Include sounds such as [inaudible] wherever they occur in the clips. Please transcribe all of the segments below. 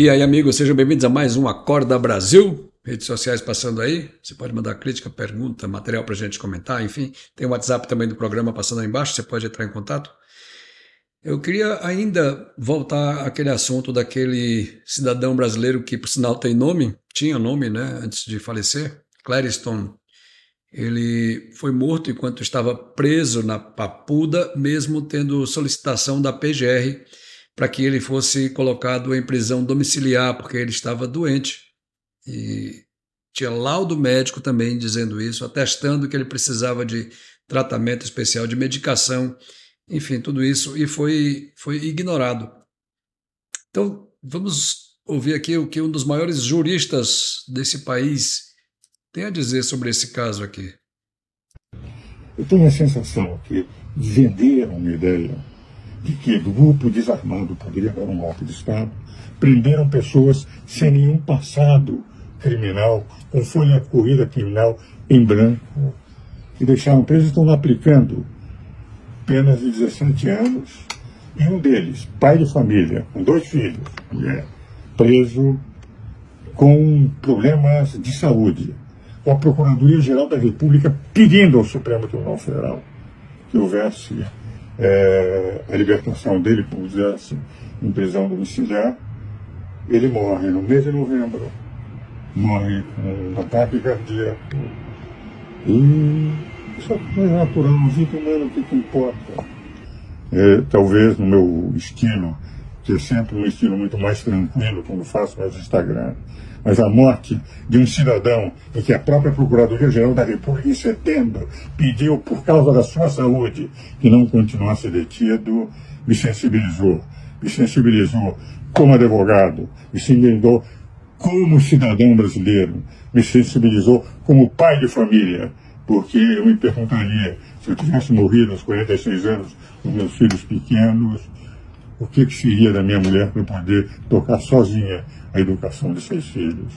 E aí, amigos, sejam bem-vindos a mais um Acorda Brasil. Redes sociais passando aí. Você pode mandar crítica, pergunta, material para gente comentar, enfim. Tem o WhatsApp também do programa passando aí embaixo, você pode entrar em contato. Eu queria ainda voltar àquele assunto daquele cidadão brasileiro que, por sinal, tem nome, tinha nome, né, antes de falecer, Clariston. Ele foi morto enquanto estava preso na Papuda, mesmo tendo solicitação da PGR para que ele fosse colocado em prisão domiciliar, porque ele estava doente. E tinha laudo médico também dizendo isso, atestando que ele precisava de tratamento especial, de medicação, enfim, tudo isso, e foi, foi ignorado. Então, vamos ouvir aqui o que um dos maiores juristas desse país tem a dizer sobre esse caso aqui. Eu tenho a sensação que venderam uma ideia de que grupo desarmado poderia dar um golpe de Estado, prenderam pessoas sem nenhum passado criminal, com folha corrida criminal em branco, e deixaram presos, estão aplicando penas de 17 anos, e um deles, pai de família, com dois filhos, mulher, preso com problemas de saúde, com a Procuradoria-Geral da República pedindo ao Supremo Tribunal Federal que houvesse é, a libertação dele, por dizer assim, em prisão domiciliar. Ele morre no mês de novembro, morre com um ataque cardíaco. E isso é natural, um vida humana, o que, importa? É, talvez no meu estilo, que é sempre um estilo muito mais tranquilo, quando faço mais Instagram, mas a morte de um cidadão em que a própria Procuradoria-Geral da República, em setembro, pediu, por causa da sua saúde, que não continuasse detido, me sensibilizou. Me sensibilizou como advogado, me sensibilizou como cidadão brasileiro, me sensibilizou como pai de família, porque eu me perguntaria se eu tivesse morrido aos 46 anos com meus filhos pequenos, o que, que seria da minha mulher para poder tocar sozinha a educação de seus filhos?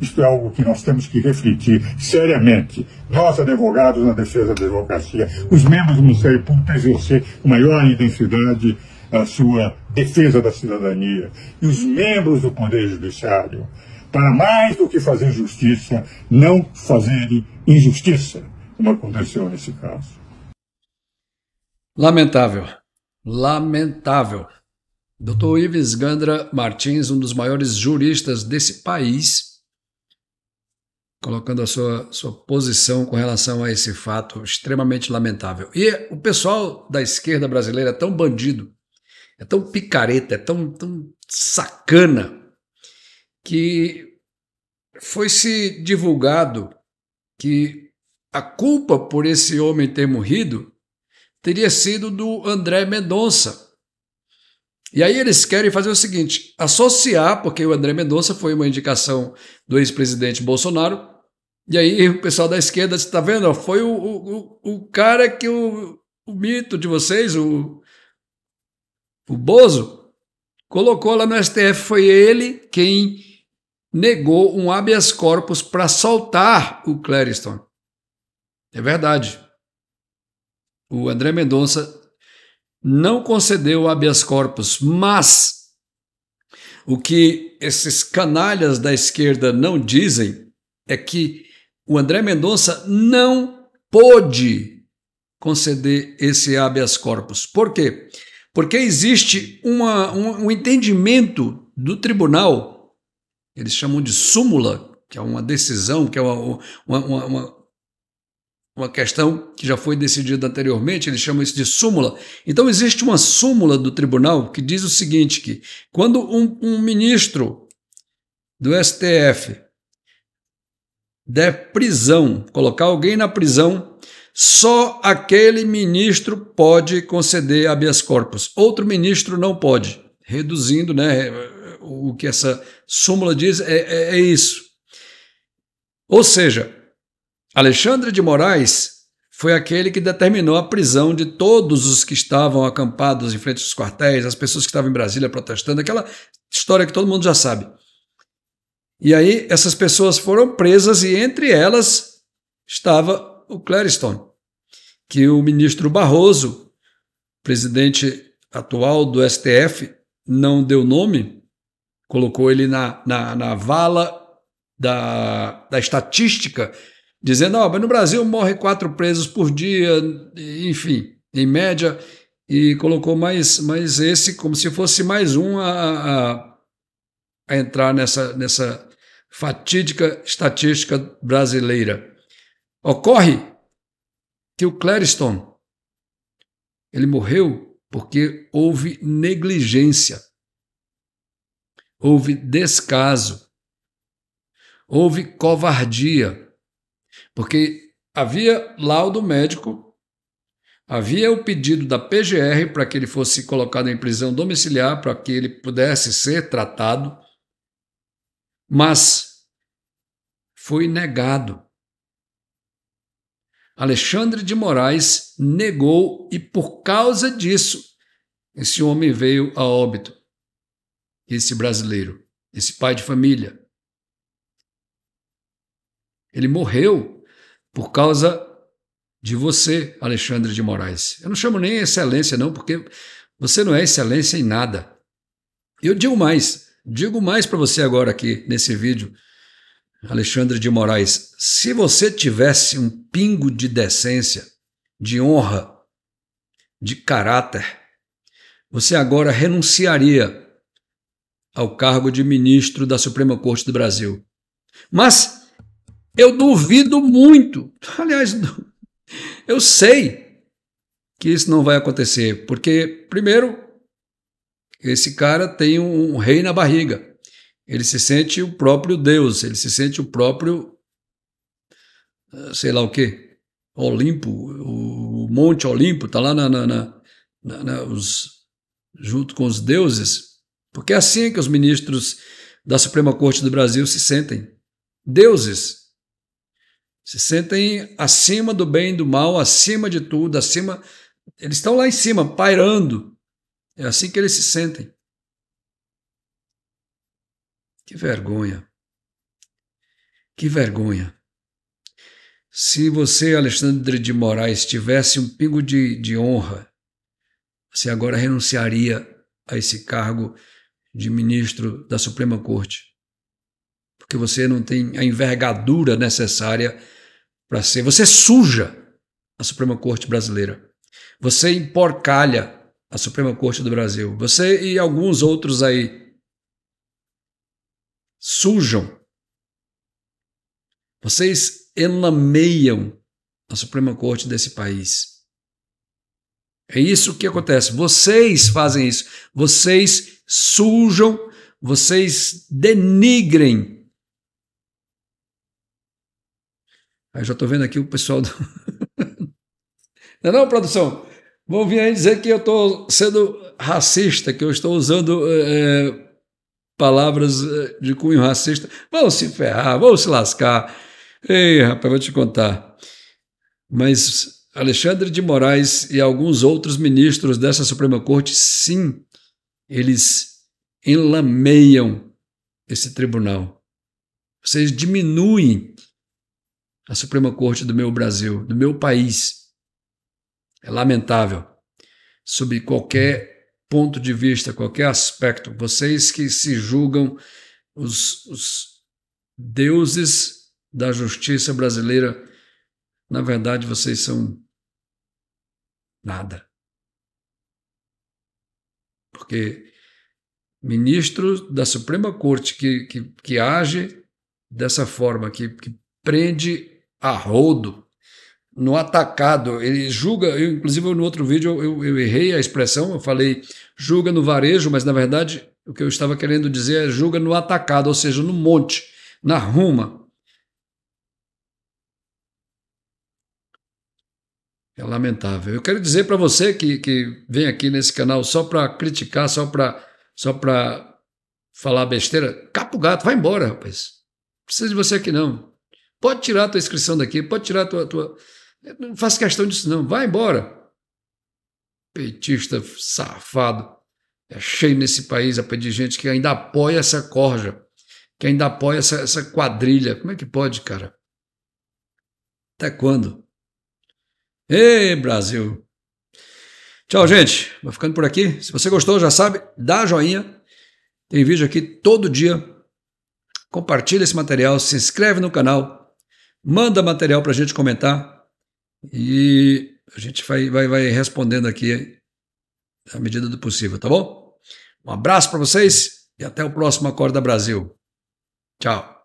Isto é algo que nós temos que refletir seriamente. Nós, advogados na defesa da advocacia, os membros do Ministério Público, exercer com maior intensidade a sua defesa da cidadania. E os membros do Poder Judiciário, para mais do que fazer justiça, não fazerem injustiça, como aconteceu nesse caso. Lamentável. Lamentável. Dr. Ives Gandra Martins, um dos maiores juristas desse país, colocando a sua, sua posição com relação a esse fato extremamente lamentável. E o pessoal da esquerda brasileira é tão bandido, é tão picareta, é tão, tão sacana, que foi se divulgado que a culpa por esse homem ter morrido teria sido do André Mendonça e aí eles querem fazer o seguinte: associar, porque o André Mendonça foi uma indicação do ex-presidente Bolsonaro. E aí o pessoal da esquerda está vendo, foi o, o, o cara que o, o mito de vocês, o, o Bozo, colocou lá no STF, foi ele quem negou um habeas corpus para soltar o Clériston. É verdade. O André Mendonça não concedeu habeas corpus, mas o que esses canalhas da esquerda não dizem é que o André Mendonça não pôde conceder esse habeas corpus. Por quê? Porque existe uma, um, um entendimento do tribunal, eles chamam de súmula, que é uma decisão, que é uma, uma, uma, uma uma questão que já foi decidida anteriormente, eles chamam isso de súmula. Então existe uma súmula do tribunal que diz o seguinte: que quando um, um ministro do STF der prisão, colocar alguém na prisão, só aquele ministro pode conceder habeas corpus. Outro ministro não pode. Reduzindo, né? O que essa súmula diz é, é, é isso. Ou seja, Alexandre de Moraes foi aquele que determinou a prisão de todos os que estavam acampados em frente aos quartéis, as pessoas que estavam em Brasília protestando, aquela história que todo mundo já sabe. E aí essas pessoas foram presas e entre elas estava o Clériston, que o ministro Barroso, presidente atual do STF, não deu nome, colocou ele na, na, na vala da, da estatística dizendo: oh, mas no Brasil morre quatro presos por dia, enfim, em média, e colocou mais, mais esse como se fosse mais um a, a, a entrar nessa, nessa fatídica estatística brasileira. Ocorre que o Clariston ele morreu porque houve negligência, houve descaso, houve covardia porque havia laudo médico, havia o pedido da PGR para que ele fosse colocado em prisão domiciliar, para que ele pudesse ser tratado, mas foi negado. Alexandre de Moraes negou e, por causa disso, esse homem veio a óbito. Esse brasileiro, esse pai de família. Ele morreu por causa de você, Alexandre de Moraes. Eu não chamo nem excelência, não, porque você não é excelência em nada. Eu digo mais, digo mais para você agora aqui nesse vídeo, Alexandre de Moraes. Se você tivesse um pingo de decência, de honra, de caráter, você agora renunciaria ao cargo de ministro da Suprema Corte do Brasil. Mas eu duvido muito. Aliás, eu sei que isso não vai acontecer, porque, primeiro, esse cara tem um rei na barriga. Ele se sente o próprio Deus, ele se sente o próprio, ah, sei lá o quê, Olimpo, o Monte Olimpo, está lá na, na, na, na os, junto com os deuses, porque é assim que os ministros da Suprema Corte do Brasil se sentem. Deuses, se sentem acima do bem e do mal, acima de tudo, acima. Eles estão lá em cima, pairando. É assim que eles se sentem. Que vergonha. Que vergonha. Se você, Alexandre de Moraes, tivesse um pingo de, de honra, você agora renunciaria a esse cargo de ministro da Suprema Corte porque você não tem a envergadura necessária para ser. Você suja a Suprema Corte brasileira. Você emporcalha a Suprema Corte do Brasil. Você e alguns outros aí sujam. Vocês enlameiam a Suprema Corte desse país. É isso que acontece. Vocês fazem isso. Vocês sujam, vocês denigrem Aí já estou vendo aqui o pessoal do. [laughs] não é não, produção? Vão vir aí dizer que eu estou sendo racista, que eu estou usando é, palavras eh, de cunho racista. Vão se ferrar, vão se lascar. Ei, rapaz, vou te contar. Mas Alexandre de Moraes e alguns outros ministros dessa Suprema Corte, sim, eles enlameiam esse tribunal. Vocês diminuem a Suprema Corte do meu Brasil, do meu país. É lamentável. Sob qualquer ponto de vista, qualquer aspecto, vocês que se julgam os, os deuses da justiça brasileira, na verdade vocês são nada. Porque ministro da Suprema Corte que, que, que age dessa forma, que, que prende a rodo, no atacado. Ele julga, eu, inclusive no outro vídeo eu, eu, errei a expressão, eu falei julga no varejo, mas na verdade o que eu estava querendo dizer é julga no atacado, ou seja, no monte, na ruma. É lamentável. Eu quero dizer para você que, que vem aqui nesse canal só para criticar, só para só pra falar besteira, o gato, vai embora, rapaz. Não precisa de você aqui não. Pode tirar a tua inscrição daqui, pode tirar a tua, tua. Não faço questão disso, não. Vai embora. Petista safado. É cheio nesse país a pedir gente que ainda apoia essa corja, que ainda apoia essa, essa quadrilha. Como é que pode, cara? Até quando? Ei, Brasil! Tchau, gente. Vou ficando por aqui. Se você gostou, já sabe, dá joinha. Tem vídeo aqui todo dia. Compartilha esse material, se inscreve no canal Manda material para a gente comentar e a gente vai, vai, vai respondendo aqui à medida do possível, tá bom? Um abraço para vocês e até o próximo Acorda Brasil. Tchau.